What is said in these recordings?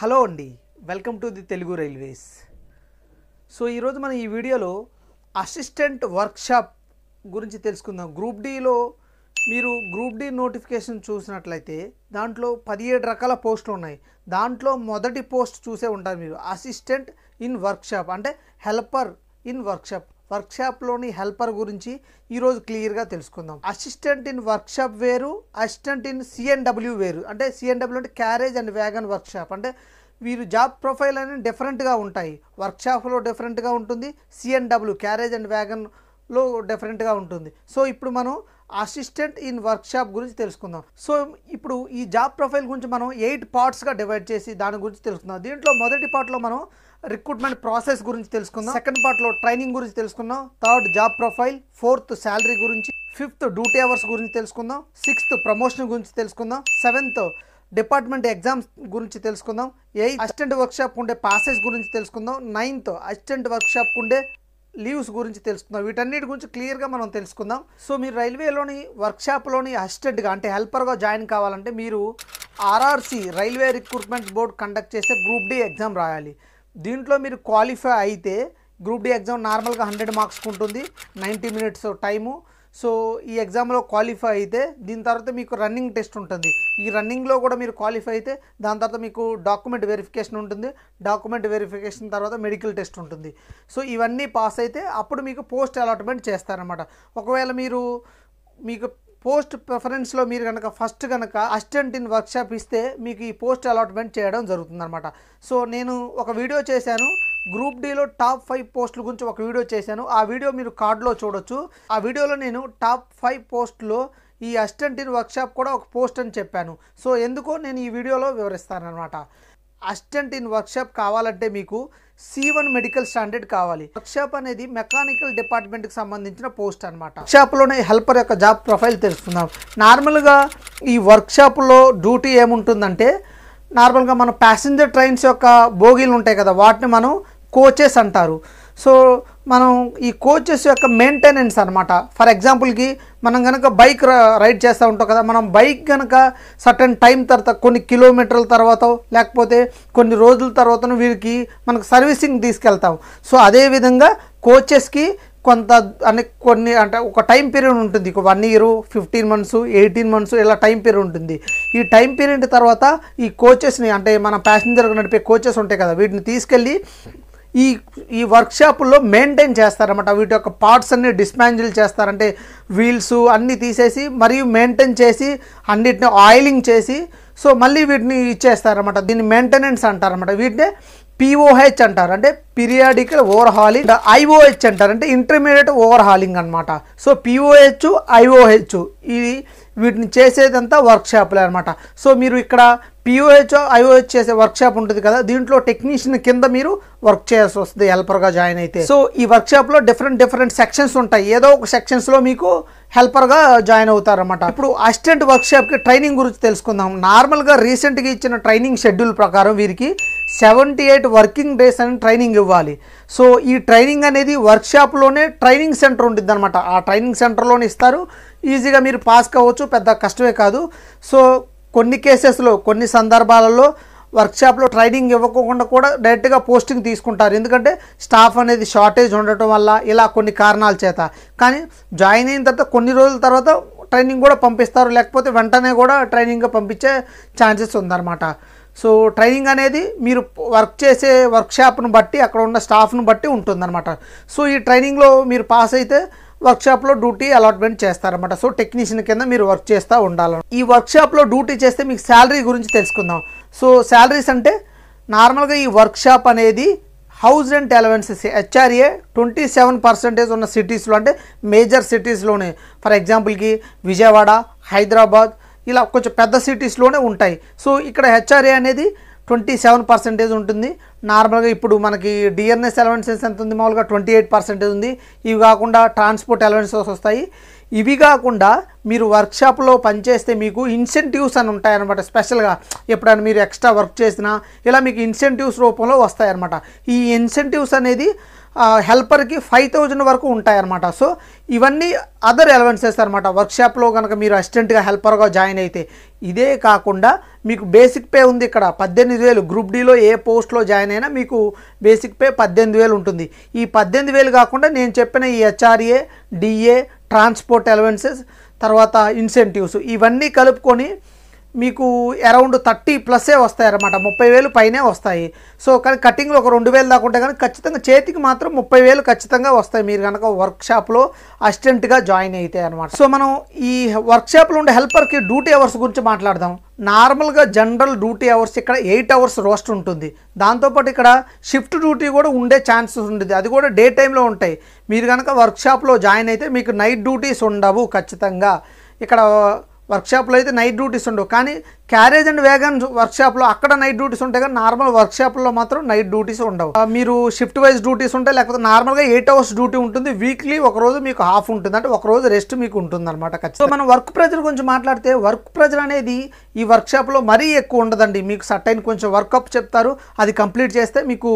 hello అండి welcome to the Telugu railways so ఈరోజు మనం ఈ వీడియోలో అసిస్టెంట్ వర్క్షాప్ గురించి తెలుసుకుందాం గ్రూప్ డీలో మీరు గ్రూప్ డి నోటిఫికేషన్ చూసినట్లయితే దాంట్లో పదిహేడు రకాల పోస్టులు ఉన్నాయి దాంట్లో మొదటి పోస్ట్ చూసే ఉంటారు మీరు అసిస్టెంట్ ఇన్ వర్క్షాప్ అంటే హెల్పర్ ఇన్ వర్క్షాప్ వర్క్షాప్లోని హెల్పర్ గురించి ఈరోజు క్లియర్గా తెలుసుకుందాం అసిస్టెంట్ ఇన్ వర్క్షాప్ వేరు అసిస్టెంట్ ఇన్ సిఎన్డబ్ల్యూ వేరు అంటే సిఎన్డబ్ల్యూ అంటే క్యారేజ్ అండ్ వ్యాగన్ వర్క్షాప్ అంటే వీరు జాబ్ ప్రొఫైల్ అనేది డిఫరెంట్గా ఉంటాయి వర్క్షాప్లో డిఫరెంట్గా ఉంటుంది సిఎన్డబ్ల్యూ క్యారేజ్ అండ్ వ్యాగన్లో డిఫరెంట్గా ఉంటుంది సో ఇప్పుడు మనం అసిస్టెంట్ ఇన్ వర్క్షాప్ గురించి తెలుసుకుందాం సో ఇప్పుడు ఈ జాబ్ ప్రొఫైల్ గురించి మనం ఎయిట్ పార్ట్స్గా డివైడ్ చేసి దాని గురించి తెలుసుకుందాం దీంట్లో మొదటి పార్ట్లో మనం రిక్రూట్మెంట్ ప్రాసెస్ గురించి తెలుసుకుందాం సెకండ్ పార్ట్లో ట్రైనింగ్ గురించి తెలుసుకుందాం third job profile fourth salary గురించి ఫిఫ్త్ డ్యూటీ అవర్స్ గురించి తెలుసుకుందాం సిక్స్త్ ప్రమోషన్ గురించి తెలుసుకుందాం సెవెంత్ డిపార్ట్మెంట్ ఎగ్జామ్స్ గురించి తెలుసుకుందాం ఎయిత్ అసిస్టెంట్ వర్క్షాప్ ఉండే పాసెస్ గురించి తెలుసుకుందాం నైన్త్ అసిస్టెంట్ వర్క్షాప్ ఉండే లీవ్స్ గురించి తెలుసుకుందాం వీటన్నిటి గురించి క్లియర్గా మనం తెలుసుకుందాం సో మీరు రైల్వేలోని వర్క్షాప్లోని అసిస్టెంట్గా అంటే హెల్పర్గా జాయిన్ కావాలంటే మీరు RRC railway recruitment board conduct చేసే గ్రూప్ డి ఎగ్జామ్ రాయాలి దీంట్లో మీరు క్వాలిఫై అయితే గ్రూప్ డి ఎగ్జామ్ నార్మల్గా హండ్రెడ్ మార్క్స్కి ఉంటుంది నైంటీ మినిట్స్ టైము సో ఈ ఎగ్జామ్లో క్వాలిఫై అయితే దీని తర్వాత మీకు రన్నింగ్ టెస్ట్ ఉంటుంది ఈ రన్నింగ్లో కూడా మీరు క్వాలిఫై అయితే దాని తర్వాత మీకు డాక్యుమెంట్ వెరిఫికేషన్ ఉంటుంది డాక్యుమెంట్ వెరిఫికేషన్ తర్వాత మెడికల్ టెస్ట్ ఉంటుంది సో ఇవన్నీ పాస్ అయితే అప్పుడు మీకు పోస్ట్ అలాట్మెంట్ చేస్తారనమాట ఒకవేళ మీరు మీకు పోస్ట్ ప్రిఫరెన్స్లో మీరు కనుక ఫస్ట్ కనుక అసిస్టెంట్ ఇన్ వర్క్షాప్ ఇస్తే మీకు ఈ పోస్ట్ అలాట్మెంట్ చేయడం జరుగుతుందన్నమాట సో నేను ఒక వీడియో చేశాను గ్రూప్ డీలో టాప్ ఫైవ్ పోస్టుల గురించి ఒక వీడియో చేశాను ఆ వీడియో మీరు కార్డులో చూడొచ్చు ఆ వీడియోలో నేను టాప్ ఫైవ్ పోస్టులో ఈ అసిస్టెంట్ ఇన్ వర్క్షాప్ కూడా ఒక పోస్ట్ అని చెప్పాను సో ఎందుకో నేను ఈ వీడియోలో వివరిస్తాను అనమాట అసిస్టెంట్ ఇన్ వర్క్షాప్ కావాలంటే మీకు సి వన్ మెడికల్ స్టాండర్డ్ కావాలి వర్క్షాప్ అనేది మెకానికల్ డిపార్ట్మెంట్కి సంబంధించిన పోస్ట్ అనమాట లోనే హెల్పర్ యొక్క జాబ్ ప్రొఫైల్ తెలుసుకుందాం నార్మల్గా ఈ వర్క్షాప్లో డ్యూటీ ఏముంటుందంటే నార్మల్గా మనం ప్యాసింజర్ ట్రైన్స్ యొక్క బోగీలు ఉంటాయి కదా వాటిని మనం కోచెస్ అంటారు సో మనం ఈ కోచెస్ యొక్క మెయింటెనెన్స్ అనమాట ఫర్ ఎగ్జాంపుల్కి మనం కనుక బైక్ రైడ్ చేస్తూ ఉంటాం కదా మనం బైక్ కనుక సర్టన్ టైం తర్వాత కొన్ని కిలోమీటర్ల తర్వాత లేకపోతే కొన్ని రోజుల తర్వాత వీరికి మనకు సర్వీసింగ్ తీసుకెళ్తాం సో అదేవిధంగా కోచెస్కి కొంత అనే కొన్ని అంటే ఒక టైం పీరియడ్ ఉంటుంది one year fifteen months eighteen months ఇలా టైం పీరియడ్ ఉంటుంది ఈ టైం పీరియడ్ తర్వాత ఈ కోచెస్ని అంటే మన ప్యాసింజర్గా నడిపే కోచెస్ ఉంటాయి కదా వీటిని తీసుకెళ్ళి ఈ ఈ వర్క్షాపుల్లో మెయింటైన్ చేస్తారన్నమాట వీటి యొక్క పార్ట్స్ అన్ని డిస్మాంజిల్ చేస్తారంటే వీల్స్ అన్నీ తీసేసి మరియు మెయింటైన్ చేసి అన్నిటిని ఆయిలింగ్ చేసి సో మళ్ళీ వీటిని ఇచ్చేస్తారన్నమాట దీన్ని మెయింటెనెన్స్ అంటారన్నమాట వీటినే పిఓహెచ్ అంటారు అంటే పీరియాడికల్ ఓవర్ హాలింగ్ ఐఓహెచ్ అంటారు అంటే ఇంటర్మీడియట్ ఓవర్ హాలింగ్ అనమాట సో పిఓహెచ్ ఐఓహెచ్ ఇది వీటిని చేసేదంతా వర్క్షాప్లే అనమాట సో మీరు ఇక్కడ పిఓహెచ్ ఐఓహెచ్ చేసే వర్క్షాప్ ఉంటుంది కదా దీంట్లో టెక్నీషియన్ కింద మీరు వర్క్ చేయాల్సి వస్తుంది హెల్పర్గా జాయిన్ అయితే సో ఈ వర్క్షాప్లో డిఫరెంట్ డిఫరెంట్ సెక్షన్స్ ఉంటాయి ఏదో ఒక సెక్షన్స్లో మీకు హెల్పర్గా జాయిన్ అవుతారనమాట ఇప్పుడు అసిస్టెంట్ వర్క్షాప్కి ట్రైనింగ్ గురించి తెలుసుకుందాం నార్మల్గా రీసెంట్గా ఇచ్చిన ట్రైనింగ్ షెడ్యూల్ ప్రకారం వీరికి సెవెంటీ ఎయిట్ వర్కింగ్ డేస్ అని ట్రైనింగ్ ఇవ్వాలి సో ఈ ట్రైనింగ్ అనేది వర్క్షాప్లోనే ట్రైనింగ్ సెంటర్ ఉంటుంది అనమాట ఆ ట్రైనింగ్ సెంటర్లోనే ఇస్తారు ఈజీగా మీరు పాస్ కావచ్చు పెద్ద కష్టమే కాదు సో కొన్ని కేసెస్లో కొన్ని సందర్భాలలో వర్క్షాప్లో ట్రైనింగ్ ఇవ్వకుండా కూడా డైరెక్ట్గా పోస్టింగ్ తీసుకుంటారు ఎందుకంటే స్టాఫ్ అనేది షార్టేజ్ ఉండటం వల్ల ఇలా కొన్ని కారణాల చేత కానీ జాయిన్ అయిన తర్వాత కొన్ని రోజుల తర్వాత ట్రైనింగ్ కూడా పంపిస్తారు లేకపోతే వెంటనే కూడా ట్రైనింగ్గా పంపించే ఛాన్సెస్ ఉందన్నమాట సో ట్రైనింగ్ అనేది మీరు వర్క్ చేసే వర్క్షాప్ను బట్టి అక్కడ ఉన్న స్టాఫ్ను బట్టి ఉంటుందన్నమాట సో ఈ ట్రైనింగ్లో మీరు పాస్ అయితే వర్క్షాప్లో డ్యూటీ అలాట్మెంట్ చేస్తారనమాట సో టెక్నీషియన్ కింద మీరు వర్క్ చేస్తూ ఉండాలి ఈ వర్క్షాప్లో డ్యూటీ చేస్తే మీకు శాలరీ గురించి తెలుసుకుందాం సో శాలరీస్ అంటే నార్మల్గా ఈ వర్క్షాప్ అనేది house rent allowances HRA twenty seven percentage ఉన్న సిటీస్లో అంటే మేజర్ సిటీస్లోనే ఫర్ ఎగ్జాంపుల్కి విజయవాడ హైదరాబాద్ ఇలా కొంచెం పెద్ద సిటీస్లోనే ఉంటాయి సో ఇక్కడ హెచ్ఆర్ఏ అనేది ట్వంటీ సెవెన్ పర్సెంటేజ్ ఉంటుంది నార్మల్గా ఇప్పుడు మనకి డిఎన్ఎస్ అలవెన్సెస్ ఎంత ఉంది మామూలుగా ట్వంటీ ఎయిట్ పర్సెంటేజ్ ఉంది ఇవి కాకుండా ట్రాన్స్పోర్ట్ అలవెన్సెస్ వస్తాయి ఇవి కాకుండా మీరు వర్క్షాప్లో పనిచేస్తే మీకు ఇన్సెంటివ్స్ అని ఉంటాయన్నమాట స్పెషల్గా ఎప్పుడైనా మీరు ఎక్స్ట్రా వర్క్ చేసినా ఇలా మీకు ఇన్సెంటివ్స్ రూపంలో వస్తాయన్నమాట ఈ ఇన్సెంటివ్స్ అనేది హెల్పర్కి ఫైవ్ థౌజండ్ వరకు ఉంటాయన్నమాట సో ఇవన్నీ అదర్ ఎలవెన్సెస్ అనమాట వర్క్షాప్లో కనుక మీరు అసిస్టెంట్గా హెల్పర్గా జాయిన్ అయితే ఇదే కాకుండా మీకు బేసిక్ పే ఉంది ఇక్కడ పద్దెనిమిది వేలు గ్రూప్ డీలో ఏ పోస్ట్లో జాయిన్ అయినా మీకు బేసిక్ పే పద్దెనిమిది వేలు ఉంటుంది ఈ పద్దెనిమిది వేలు కాకుండా నేను చెప్పిన ఈ హెచ్ఆర్ఏ డిఏ ట్రాన్స్పోర్ట్ ఎలవెన్సెస్ తర్వాత ఇన్సెంటివ్స్ ఇవన్నీ కలుపుకొని మీకు అరౌండ్ థర్టీ ప్లస్సే వస్తాయి అన్నమాట ముప్పై వేలు పైనే వస్తాయి సో కానీ కటింగ్లో ఒక రెండు వేలు దాకా ఉంటే కానీ ఖచ్చితంగా చేతికి మాత్రం ముప్పై వేలు ఖచ్చితంగా వస్తాయి మీరు కనుక వర్క్షాప్లో అసిస్టెంట్గా జాయిన్ అవుతాయి అనమాట సో మనం ఈ వర్క్షాప్లో ఉండే హెల్పర్కి డ్యూటీ అవర్స్ గురించి మాట్లాడదాం నార్మల్గా జనరల్ డ్యూటీ అవర్స్ ఇక్కడ ఎయిట్ అవర్స్ రోస్ట్ ఉంటుంది దాంతోపాటు ఇక్కడ షిఫ్ట్ డ్యూటీ కూడా ఉండే ఛాన్సెస్ ఉంటుంది అది కూడా డే టైంలో ఉంటాయి మీరు కనుక వర్క్షాప్లో జాయిన్ అయితే మీకు నైట్ డ్యూటీస్ ఉండవు ఖచ్చితంగా ఇక్కడ వర్క్షాప్లో అయితే నైట్ డ్యూటీస్ ఉండవు కానీ క్యారేజ్ అండ్ వ్యాగన్ వర్క్షాప్లో అక్కడ నైట్ డ్యూటీస్ ఉంటాయి కానీ నార్మల్ వర్క్షాప్లో మాత్రం నైట్ డ్యూటీస్ ఉండవు మీరు షిఫ్ట్ వైజ్ డ్యూటీస్ ఉంటాయి లేకపోతే నార్మల్గా ఎయిట్ అవర్స్ డ్యూటీ ఉంటుంది వీక్లీ ఒకరోజు మీకు హాఫ్ ఉంటుంది అంటే ఒక రోజు రెస్ట్ మీకు ఉంటుంది అనమాట ఖచ్చితంగా మనం వర్క్ ప్రెజర్ గురించి మాట్లాడితే వర్క్ ప్రెజర్ అనేది ఈ వర్క్షాప్లో మరీ ఎక్కువ ఉండదండి మీకు సర్టైన్ కొంచెం వర్కప్ చెప్తారు అది కంప్లీట్ చేస్తే మీకు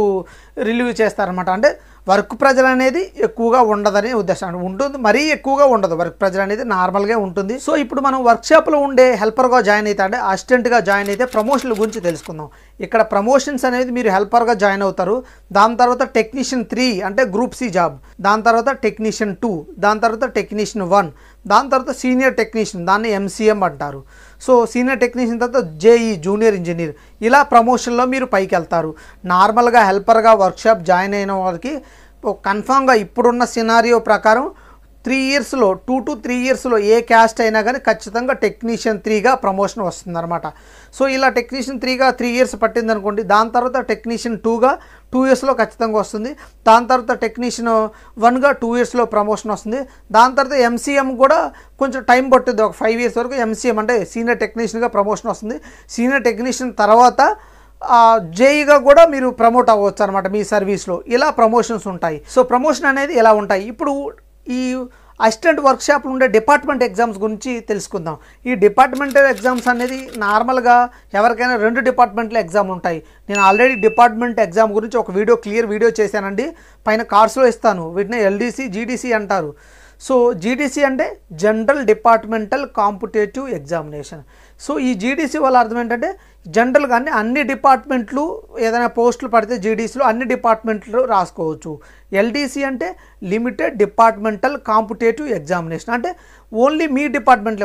రిలీవ్ చేస్తారనమాట అంటే వర్క్ ప్రజలు అనేది ఎక్కువగా ఉండదనే ఉద్దేశం ఉంటుంది మరీ ఎక్కువగా ఉండదు వర్క్ ప్రజలు అనేది నార్మల్గా ఉంటుంది సో ఇప్పుడు మనం వర్క్షాప్లో ఉండే హెల్పర్గా జాయిన్ అయితే అంటే అసిస్టెంట్గా జాయిన్ అయితే ప్రమోషన్ల గురించి తెలుసుకుందాం ఇక్కడ ప్రమోషన్స్ అనేది మీరు హెల్పర్గా జాయిన్ అవుతారు దాని తర్వాత టెక్నీషియన్ త్రీ అంటే గ్రూప్ సి జాబ్ దాని తర్వాత టెక్నీషియన్ టూ దాని తర్వాత టెక్నీషియన్ వన్ దాని తర్వాత సీనియర్ టెక్నీషియన్ దాన్ని ఎంసీఎం అంటారు సో సీనియర్ టెక్నీషియన్ తర్వాత జేఈ జూనియర్ ఇంజనీర్ ఇలా ప్రమోషన్లో మీరు పైకి వెళ్తారు నార్మల్గా హెల్పర్గా వర్క్షాప్ జాయిన్ అయిన వారికి కన్ఫామ్గా ఇప్పుడున్న సినారియో ప్రకారం త్రీ ఇయర్స్లో టూ టు త్రీ ఇయర్స్లో ఏ క్యాస్ట్ అయినా కానీ ఖచ్చితంగా టెక్నీషియన్ త్రీగా ప్రమోషన్ వస్తుందన్నమాట సో ఇలా టెక్నీషియన్ త్రీగా త్రీ ఇయర్స్ పట్టిందనుకోండి దాని తర్వాత టెక్నీషియన్ టూగా టూ ఇయర్స్లో ఖచ్చితంగా వస్తుంది దాని తర్వాత టెక్నీషియన్ వన్గా టూ ఇయర్స్లో ప్రమోషన్ వస్తుంది దాని తర్వాత ఎంసీఎం కూడా కొంచెం టైం పట్టుద్ది ఒక ఫైవ్ ఇయర్స్ వరకు ఎంసీఎం అంటే సీనియర్ టెక్నీషియన్గా ప్రమోషన్ వస్తుంది సీనియర్ టెక్నీషియన్ తర్వాత జేఈగా e కూడా మీరు ప్రమోట్ అవ్వచ్చు అనమాట మీ సర్వీస్లో ఇలా ప్రమోషన్స్ ఉంటాయి సో ప్రమోషన్ అనేది ఎలా ఉంటాయి ఇప్పుడు ఈ అసిస్టెంట్ వర్క్షాప్లు ఉండే డిపార్ట్మెంట్ ఎగ్జామ్స్ గురించి తెలుసుకుందాం ఈ డిపార్ట్మెంటల్ ఎగ్జామ్స్ అనేది నార్మల్గా ఎవరికైనా రెండు డిపార్ట్మెంట్ల ఎగ్జామ్ ఉంటాయి నేను ఆల్రెడీ డిపార్ట్మెంట్ ఎగ్జామ్ గురించి ఒక వీడియో క్లియర్ వీడియో చేశానండి పైన కార్డ్స్లో ఇస్తాను వీటిని ఎల్డీసీ జీడీసీ అంటారు సో జీడీసీ అంటే general departmental competitive examination so ఈ జీడీసీ వల్ల అర్థం ఏంటంటే జనరల్గా అన్ని అన్ని డిపార్ట్మెంట్లు ఏదైనా పోస్టులు పడితే జీడీసీలో అన్ని డిపార్ట్మెంట్లు రాసుకోవచ్చు ఎల్డీసీ అంటే లిమిటెడ్ డిపార్ట్మెంటల్ కాంపిటేటివ్ ఎగ్జామినేషన్ అంటే ఓన్లీ మీ డిపార్ట్మెంట్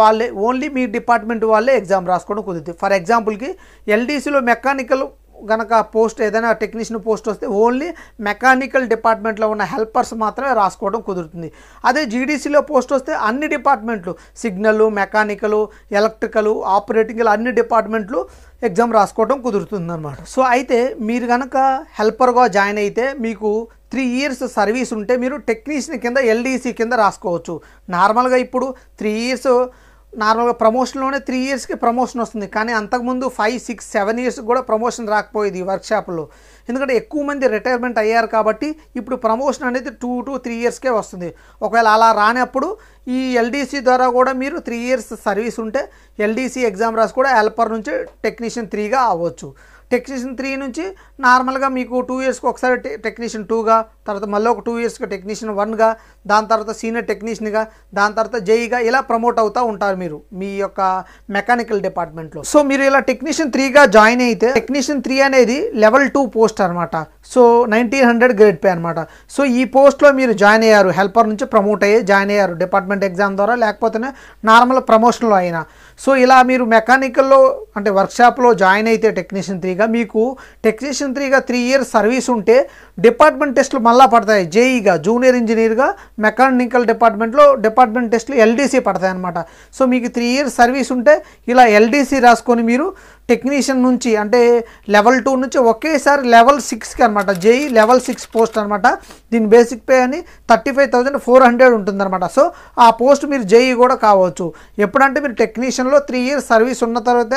వాళ్ళే ఓన్లీ మీ డిపార్ట్మెంట్ వాళ్ళే ఎగ్జామ్ రాసుకోవడం కుదురుతుంది ఫర్ ఎగ్జాంపుల్కి ఎల్డీసీలో మెకానికల్ గనక పోస్ట్ ఏదైనా టెక్నీషియన్ పోస్ట్ వస్తే ఓన్లీ మెకానికల్ డిపార్ట్మెంట్లో ఉన్న హెల్పర్స్ మాత్రమే రాసుకోవడం కుదురుతుంది అదే జీడీసీలో పోస్ట్ వస్తే అన్ని డిపార్ట్మెంట్లు సిగ్నల్ మెకానికల్ ఎలక్ట్రికల్ ఆపరేటింగ్ అన్ని డిపార్ట్మెంట్లు ఎగ్జామ్ రాసుకోవడం కుదురుతుంది అనమాట సో అయితే మీరు కనుక హెల్పర్గా జాయిన్ అయితే మీకు త్రీ ఇయర్స్ సర్వీస్ ఉంటే మీరు టెక్నీషియన్ కింద ఎల్డీసీ కింద రాసుకోవచ్చు నార్మల్గా ఇప్పుడు త్రీ ఇయర్స్ నార్మల్గా ప్రమోషన్లోనే త్రీ ఇయర్స్కి ప్రమోషన్ వస్తుంది కానీ అంతకుముందు ఫైవ్ సిక్స్ సెవెన్ ఇయర్స్ కూడా ప్రమోషన్ రాకపోయేది ఈ వర్క్షాప్లో ఎందుకంటే ఎక్కువ మంది రిటైర్మెంట్ అయ్యారు కాబట్టి ఇప్పుడు ప్రమోషన్ అనేది టూ టు త్రీ ఇయర్స్కే వస్తుంది ఒకవేళ అలా రానప్పుడు ఈ ఎల్డీసీ ద్వారా కూడా మీరు త్రీ ఇయర్స్ సర్వీస్ ఉంటే ఎల్డీసీ ఎగ్జామ్ రాసి కూడా హెల్పర్ నుంచి టెక్నీషియన్ త్రీగా అవ్వచ్చు టెక్నీషియన్ త్రీ నుంచి నార్మల్గా మీకు టూ ఇయర్స్కి ఒకసారి టెక్నీషియన్ టూగా తర్వాత మళ్ళీ ఒక టూ ఇయర్స్కి టెక్నీషియన్ వన్గా దాని తర్వాత సీనియర్ టెక్నీషియన్గా దాని తర్వాత జేఈగా ఇలా ప్రమోట్ అవుతూ ఉంటారు మీరు మీ యొక్క మెకానికల్ డిపార్ట్మెంట్లో సో మీరు ఇలా టెక్నీషియన్ త్రీగా జాయిన్ అయితే టెక్నీషియన్ త్రీ అనేది లెవెల్ టూ పోస్ట్ అనమాట so nineteen hundred grade pay అనమాట సో ఈ పోస్ట్లో మీరు జాయిన్ అయ్యారు హెల్పర్ నుంచి ప్రమోట్ అయ్యి జాయిన్ అయ్యారు డిపార్ట్మెంట్ ఎగ్జామ్ ద్వారా లేకపోతేనే నార్మల్ ప్రమోషన్లో అయినా సో ఇలా మీరు మెకానికల్లో అంటే వర్క్షాప్లో జాయిన్ అయితే టెక్నీషియన్ త్రీగా మీకు టెక్నీషియన్ త్రీగా త్రీ ఇయర్స్ సర్వీస్ ఉంటే డిపార్ట్మెంట్ టెస్ట్లు మళ్ళా పడతాయి జేఈగా జూనియర్ ఇంజనీర్గా మెకానికల్ డిపార్ట్మెంట్లో డిపార్ట్మెంట్ టెస్ట్లు ఎల్డీసీ పడతాయి అనమాట సో మీకు త్రీ ఇయర్స్ సర్వీస్ ఉంటే ఇలా ఎల్డీసీ రాసుకొని మీరు టెక్నీషియన్ నుంచి అంటే లెవెల్ టూ నుంచి ఒకేసారి లెవెల్ సిక్స్కి అనమాట జేఈ లెవెల్ సిక్స్ పోస్ట్ అనమాట దీని బేసిక్ పే అని thirty five thousand four hundred ఉంటుందన్నమాట సో ఆ పోస్ట్ మీరు జేఈ కూడా కావచ్చు ఎప్పుడంటే మీరు టెక్నీషియన్లో త్రీ ఇయర్స్ సర్వీస్ ఉన్న తర్వాత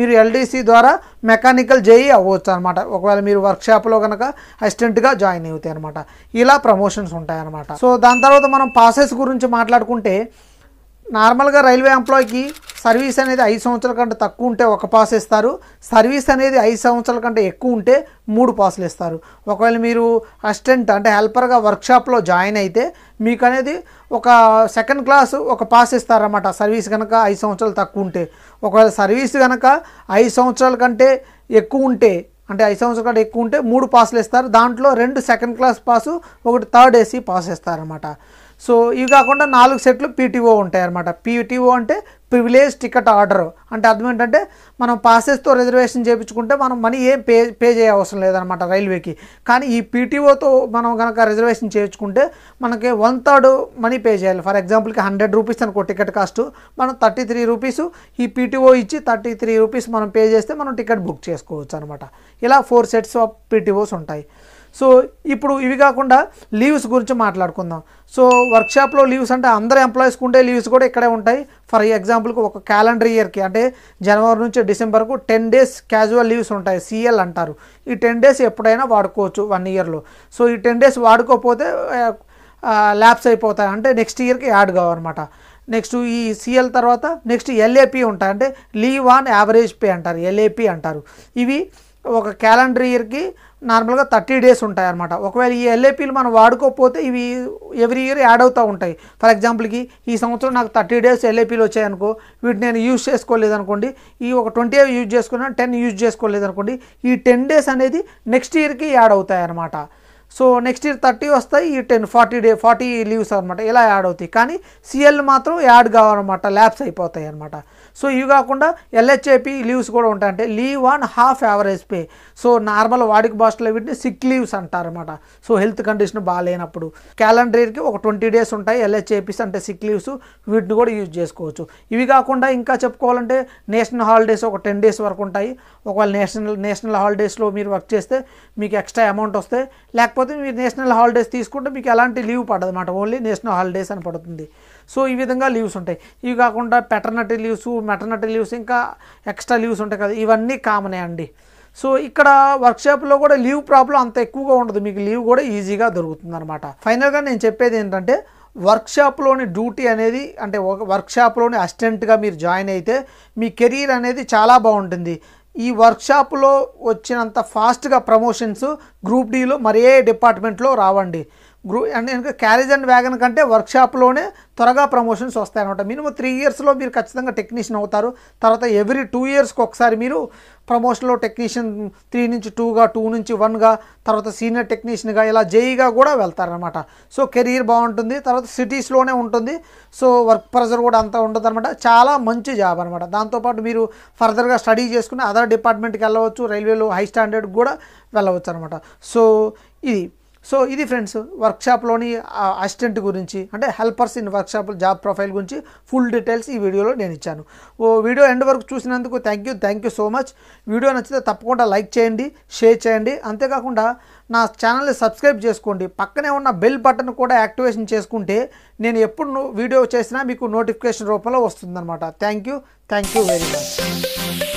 మీరు ఎల్డీసీ ద్వారా మెకానికల్ జేఈ అవ్వచ్చు అనమాట ఒకవేళ మీరు వర్క్షాప్లో కనుక అసిస్టెంట్గా జాయిన్ అవుతాయి అనమాట ఇలా ప్రమోషన్స్ ఉంటాయి అనమాట సో దాని తర్వాత మనం పాసెస్ గురించి మాట్లాడుకుంటే నార్మల్గా రైల్వే ఎంప్లాయీకి సర్వీస్ అనేది ఐదు సంవత్సరాల కంటే తక్కువ ఉంటే ఒక పాస్ ఇస్తారు సర్వీస్ అనేది ఐదు సంవత్సరాల కంటే ఎక్కువ ఉంటే మూడు పాసులు ఇస్తారు ఒకవేళ మీరు అసిస్టెంట్ అంటే హెల్పర్గా వర్క్షాప్లో జాయిన్ అయితే మీకు అనేది ఒక సెకండ్ క్లాస్ ఒక పాస్ ఇస్తారన్నమాట సర్వీస్ కనుక ఐదు సంవత్సరాలు తక్కువ ఉంటే ఒకవేళ సర్వీస్ కనుక ఐదు సంవత్సరాల కంటే ఎక్కువ ఉంటే అంటే ఐదు సంవత్సరాల కంటే ఎక్కువ ఉంటే మూడు పాసులు ఇస్తారు దాంట్లో రెండు సెకండ్ క్లాస్ పాసు ఒకటి థర్డ్ ఏసీ పాస్ ఇస్తారన్నమాట సో ఇవి కాకుండా నాలుగు సెట్లు పీటీఓ ఉంటాయి అన్నమాట పీటీఓ అంటే ప్రివిలేజ్ టికెట్ ఆర్డర్ అంటే అర్థం ఏంటంటే మనం పాసెస్తో రిజర్వేషన్ చేయించుకుంటే మనం మనీ ఏం పే పే చేయ అవసరం లేదనమాట రైల్వేకి కానీ ఈ పీటీఓతో మనం కనుక రిజర్వేషన్ చేయించుకుంటే మనకి వన్ థర్డ్ మనీ పే చేయాలి ఫర్ ఎగ్జాంపుల్కి హండ్రెడ్ రూపీస్ అనుకో టికెట్ కాస్ట్ మనం థర్టీ త్రీ రూపీస్ ఈ పీటీఓ ఇచ్చి థర్టీ త్రీ రూపీస్ మనం పే చేస్తే మనం టికెట్ బుక్ చేసుకోవచ్చు అనమాట ఇలా ఫోర్ సెట్స్ ఆఫ్ పీటీఓస్ ఉంటాయి సో ఇప్పుడు ఇవి కాకుండా లీవ్స్ గురించి మాట్లాడుకుందాం సో వర్క్షాప్లో లీవ్స్ అంటే అందరు ఎంప్లాయీస్కి ఉండే లీవ్స్ కూడా ఇక్కడే ఉంటాయి ఫర్ ఎగ్జాంపుల్కి ఒక క్యాలెండర్ ఇయర్కి అంటే జనవరి నుంచి డిసెంబర్కు టెన్ డేస్ క్యాజువల్ లీవ్స్ ఉంటాయి సిఎల్ అంటారు ఈ టెన్ డేస్ ఎప్పుడైనా వాడుకోవచ్చు వన్ ఇయర్లో సో ఈ టెన్ డేస్ వాడుకోకపోతే ల్యాబ్స్ అయిపోతాయి అంటే నెక్స్ట్ ఇయర్కి యాడ్ కావన్నమాట నెక్స్ట్ ఈ సిఎల్ తర్వాత నెక్స్ట్ ఎల్ఏపి ఉంటాయి అంటే లీవ్ ఆన్ యావరేజ్ పే అంటారు ఎల్ఏపి అంటారు ఇవి ఒక క్యాలెండర్ ఇయర్కి నార్మల్గా థర్టీ డేస్ ఉంటాయి అనమాట ఒకవేళ ఈ ఎల్ఏపీలు మనం వాడుకోకపోతే ఇవి ఎవ్రీ ఇయర్ యాడ్ అవుతూ ఉంటాయి ఫర్ ఎగ్జాంపుల్కి ఈ సంవత్సరం నాకు థర్టీ డేస్ ఎల్ఏపీలు వచ్చాయనుకో వీటిని నేను యూజ్ చేసుకోలేదు అనుకోండి ఈ ఒక ట్వంటీ యూజ్ చేసుకున్నా టెన్ యూజ్ చేసుకోలేదు అనుకోండి ఈ టెన్ డేస్ అనేది నెక్స్ట్ ఇయర్కి యాడ్ అవుతాయి అనమాట సో నెక్స్ట్ ఇయర్ థర్టీ వస్తాయి ఈ ten forty day forty leaves అనమాట ఇలా యాడ్ అవుతాయి కానీ సిఎల్ మాత్రం యాడ్ కావాలన్నమాట ల్యాబ్స్ అయిపోతాయి అనమాట సో ఇవి కాకుండా ఎల్హెచ్ఏపి లీవ్స్ కూడా ఉంటాయి అంటే leave on half average pay so normal వాడిక భాషలో వీటిని సిక్ లీవ్స్ అంటారనమాట సో హెల్త్ కండిషన్ బాగాలేనప్పుడు క్యాలెండర్ ఇయర్కి ఒక ట్వంటీ డేస్ ఉంటాయి ఎల్హెచ్ఏపీస్ అంటే సిక్ లీవ్స్ వీటిని కూడా యూజ్ చేసుకోవచ్చు ఇవి కాకుండా ఇంకా చెప్పుకోవాలంటే నేషనల్ హాలిడేస్ ఒక టెన్ డేస్ వరకు ఉంటాయి ఒకవేళ నేషనల్ నేషనల్ హాలిడేస్లో మీరు వర్క్ చేస్తే మీకు ఎక్స్ట్రా అమౌంట్ వస్తే లేకపోతే మీరు నేషనల్ హాలిడేస్ తీసుకుంటే మీకు ఎలాంటి లీవ్ పడదు అనమాట ఓన్లీ నేషనల్ హాలిడేస్ అని పడుతుంది సో ఈ విధంగా లీవ్స్ ఉంటాయి ఇవి కాకుండా పెటర్నటీ లీవ్స్ మెటర్నటీ లీవ్స్ ఇంకా ఎక్స్ట్రా లీవ్స్ ఉంటాయి కదా ఇవన్నీ కామనే అండి సో ఇక్కడ వర్క్షాప్లో కూడా లీవ్ ప్రాబ్లం అంత ఎక్కువగా ఉండదు మీకు లీవ్ కూడా ఈజీగా దొరుకుతుంది అనమాట ఫైనల్గా నేను చెప్పేది ఏంటంటే వర్క్షాప్లోని డ్యూటీ అనేది అంటే ఒక వర్క్షాప్లోని అసిస్టెంట్గా మీరు జాయిన్ అయితే మీ కెరీర్ అనేది చాలా బాగుంటుంది ఈ వర్క్షాప్లో వచ్చినంత ఫాస్ట్గా ప్రమోషన్స్ గ్రూప్ డీలో మరే డిపార్ట్మెంట్లో రావండి గ్రూ అండ్ క్యారేజ్ అండ్ వ్యాగన్ కంటే వర్క్షాప్లోనే త్వరగా ప్రమోషన్స్ వస్తాయన్నమాట మినిమం త్రీ ఇయర్స్లో మీరు ఖచ్చితంగా టెక్నీషియన్ అవుతారు తర్వాత ఎవ్రీ టూ ఇయర్స్కి ఒకసారి మీరు ప్రమోషన్లో టెక్నీషియన్ త్రీ నుంచి టూగా టూ నుంచి వన్గా తర్వాత సీనియర్ టెక్నీషియన్గా ఇలా జేఈగా e కూడా వెళ్తారనమాట సో కెరీర్ బాగుంటుంది తర్వాత సిటీస్లోనే ఉంటుంది సో వర్క్ ప్రెజర్ కూడా అంత ఉండదు అనమాట చాలా మంచి జాబ్ అనమాట దాంతోపాటు మీరు ఫర్దర్గా స్టడీ చేసుకుని అదర్ డిపార్ట్మెంట్కి వెళ్ళవచ్చు రైల్వేలో హై స్టాండర్డ్ కూడా వెళ్ళవచ్చు అనమాట సో ఇది సో ఇది ఫ్రెండ్స్ వర్క్షాప్లోని అసిస్టెంట్ గురించి అంటే helpers in workshop job profile గురించి ఫుల్ డీటెయిల్స్ ఈ వీడియోలో నేను ఇచ్చాను ఓ వీడియో ఎండ్ వరకు చూసినందుకు thank you thank you so much video నచ్చితే తప్పకుండా లైక్ చేయండి షేర్ చేయండి అంతేకాకుండా నా ఛానల్ని సబ్స్క్రైబ్ చేసుకోండి పక్కనే ఉన్న బెల్ బటన్ కూడా యాక్టివేషన్ చేసుకుంటే నేను ఎప్పుడు వీడియో చేసినా మీకు నోటిఫికేషన్ రూపంలో వస్తుందన్నమాట thank you thank you very much